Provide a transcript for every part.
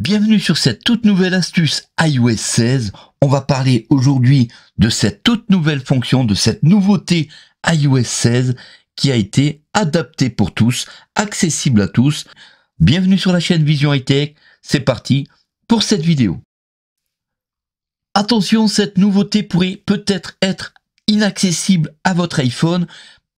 Bienvenue sur cette toute nouvelle astuce iOS 16. On va parler aujourd'hui de cette toute nouvelle fonction, de cette nouveauté iOS 16 qui a été adaptée pour tous, accessible à tous. Bienvenue sur la chaîne Vision High C'est parti pour cette vidéo. Attention, cette nouveauté pourrait peut-être être inaccessible à votre iPhone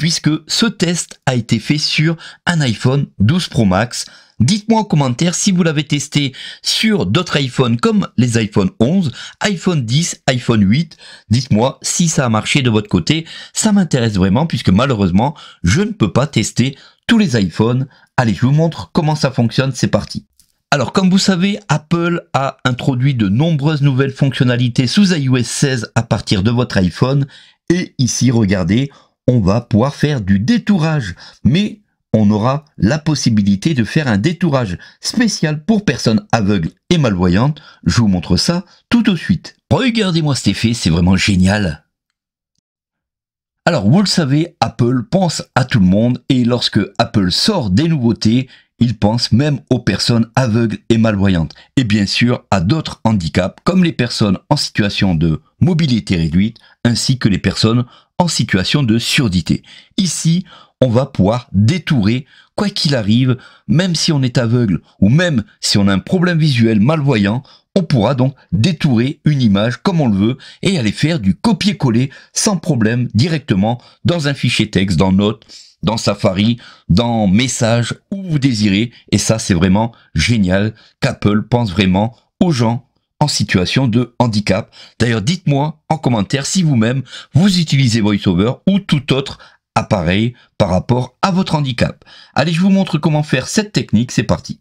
puisque ce test a été fait sur un iPhone 12 Pro Max. Dites-moi en commentaire si vous l'avez testé sur d'autres iPhones comme les iPhone 11, iPhone 10, iPhone 8. Dites-moi si ça a marché de votre côté. Ça m'intéresse vraiment puisque malheureusement, je ne peux pas tester tous les iPhones. Allez, je vous montre comment ça fonctionne. C'est parti. Alors comme vous savez, Apple a introduit de nombreuses nouvelles fonctionnalités sous iOS 16 à partir de votre iPhone. Et ici, regardez, on va pouvoir faire du détourage, mais on aura la possibilité de faire un détourage spécial pour personnes aveugles et malvoyantes. Je vous montre ça tout de suite. Regardez-moi cet effet, c'est vraiment génial. Alors, vous le savez, Apple pense à tout le monde et lorsque Apple sort des nouveautés, il pense même aux personnes aveugles et malvoyantes, et bien sûr à d'autres handicaps comme les personnes en situation de mobilité réduite, ainsi que les personnes en situation de surdité. Ici, on va pouvoir détourer, quoi qu'il arrive, même si on est aveugle ou même si on a un problème visuel malvoyant, on pourra donc détourer une image comme on le veut et aller faire du copier-coller sans problème directement dans un fichier texte, dans Notes, dans Safari, dans Message, où vous désirez. Et ça, c'est vraiment génial qu'Apple pense vraiment aux gens en situation de handicap. D'ailleurs, dites-moi en commentaire si vous-même vous utilisez VoiceOver ou tout autre appareil par rapport à votre handicap. Allez, je vous montre comment faire cette technique, c'est parti.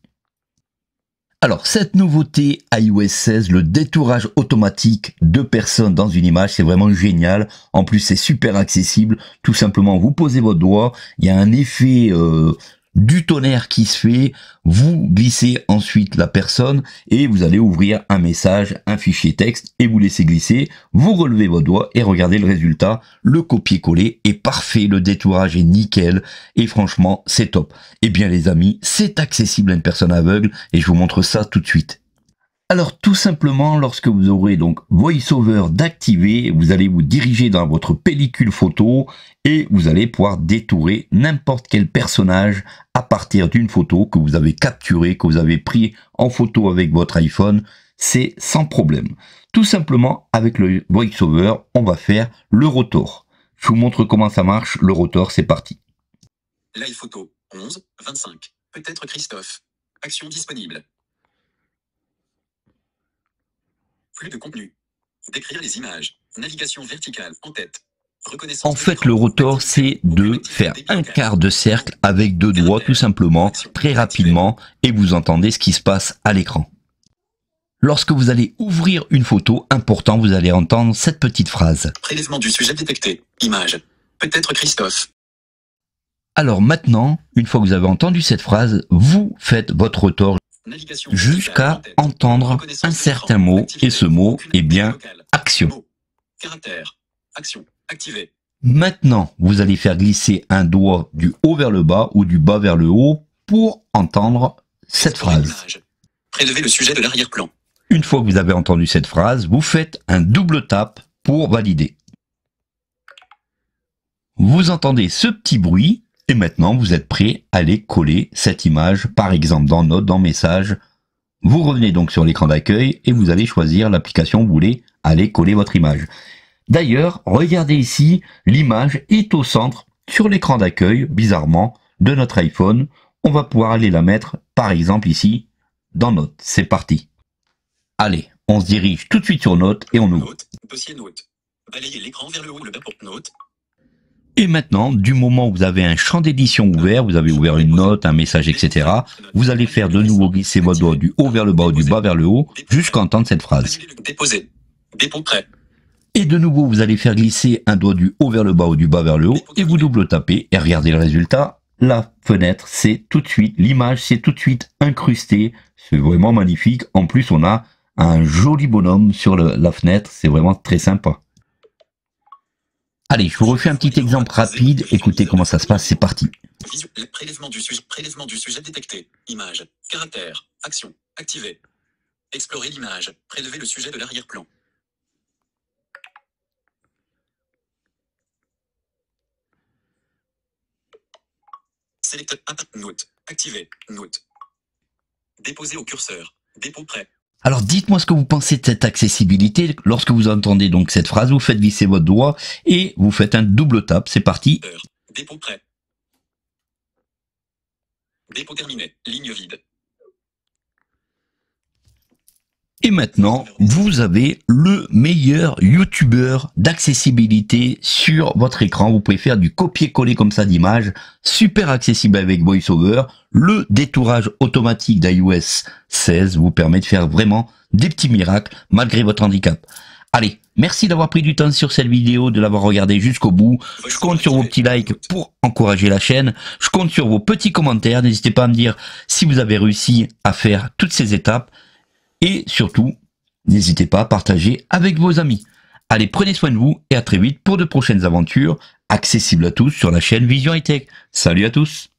Alors, cette nouveauté iOS 16, le détourage automatique de personnes dans une image, c'est vraiment génial. En plus, c'est super accessible. Tout simplement, vous posez votre doigt, il y a un effet euh, du tonnerre qui se fait, vous glissez ensuite la personne et vous allez ouvrir un message, un fichier texte et vous laissez glisser, vous relevez vos doigts et regardez le résultat, le copier-coller est parfait, le détourage est nickel et franchement c'est top. Eh bien les amis, c'est accessible à une personne aveugle et je vous montre ça tout de suite. Alors tout simplement, lorsque vous aurez donc VoiceOver d'activer, vous allez vous diriger dans votre pellicule photo et vous allez pouvoir détourer n'importe quel personnage à partir d'une photo que vous avez capturée, que vous avez pris en photo avec votre iPhone. C'est sans problème. Tout simplement, avec le VoiceOver, on va faire le rotor. Je vous montre comment ça marche. Le rotor, c'est parti. Live photo 11, 25. Peut-être Christophe. Action disponible. Flux de contenu. Décrire les images. Navigation verticale en tête. En fait, le rotor, c'est de faire un quart de cercle avec deux doigts, tout simplement, très rapidement, et vous entendez ce qui se passe à l'écran. Lorsque vous allez ouvrir une photo, important, vous allez entendre cette petite phrase. Prélèvement du sujet détecté. Image. Peut-être Christophe. Alors maintenant, une fois que vous avez entendu cette phrase, vous faites votre rotor jusqu'à entendre un certain mot, et ce mot est bien action. Maintenant, vous allez faire glisser un doigt du haut vers le bas ou du bas vers le haut pour entendre cette phrase. le sujet de l'arrière-plan. Une fois que vous avez entendu cette phrase, vous faites un double tap pour valider. Vous entendez ce petit bruit et maintenant, vous êtes prêt à aller coller cette image, par exemple dans Note, dans Message. Vous revenez donc sur l'écran d'accueil et vous allez choisir l'application où vous voulez aller coller votre image. D'ailleurs, regardez ici, l'image est au centre, sur l'écran d'accueil, bizarrement, de notre iPhone. On va pouvoir aller la mettre, par exemple ici, dans Note. C'est parti. Allez, on se dirige tout de suite sur Note et on ouvre. Note, dossier Note. l'écran vers le haut le et maintenant, du moment où vous avez un champ d'édition ouvert, vous avez ouvert une note, un message, etc., vous allez faire de nouveau glisser votre doigt du haut vers le bas ou du bas vers le haut jusqu'à entendre cette phrase. Déposer. Dépôt Et de nouveau, vous allez faire glisser un doigt du haut vers le bas ou du bas vers le haut et vous double tapez et regardez le résultat. La fenêtre, c'est tout de suite, l'image, c'est tout de suite incrustée. C'est vraiment magnifique. En plus, on a un joli bonhomme sur la fenêtre. C'est vraiment très sympa. Allez, je vous refais un petit exemple rapide. Écoutez comment ça se passe, c'est parti. Prélèvement du, sujet, prélèvement du sujet détecté. Image, caractère, action, activé. Explorer l'image, prélever le sujet de l'arrière-plan. Select note, activé, note. Déposer au curseur, dépôt prêt, alors dites-moi ce que vous pensez de cette accessibilité. Lorsque vous entendez donc cette phrase, vous faites visser votre doigt et vous faites un double tap. C'est parti. Dépôt prêt. Dépôt terminé. Ligne vide. Et maintenant, vous avez le meilleur youtubeur d'accessibilité sur votre écran. Vous pouvez faire du copier-coller comme ça d'images, super accessible avec VoiceOver. Le détourage automatique d'iOS 16 vous permet de faire vraiment des petits miracles malgré votre handicap. Allez, merci d'avoir pris du temps sur cette vidéo, de l'avoir regardée jusqu'au bout. Je compte sur vos petits likes pour encourager la chaîne. Je compte sur vos petits commentaires. N'hésitez pas à me dire si vous avez réussi à faire toutes ces étapes. Et surtout, n'hésitez pas à partager avec vos amis. Allez, prenez soin de vous et à très vite pour de prochaines aventures accessibles à tous sur la chaîne Vision et Tech. Salut à tous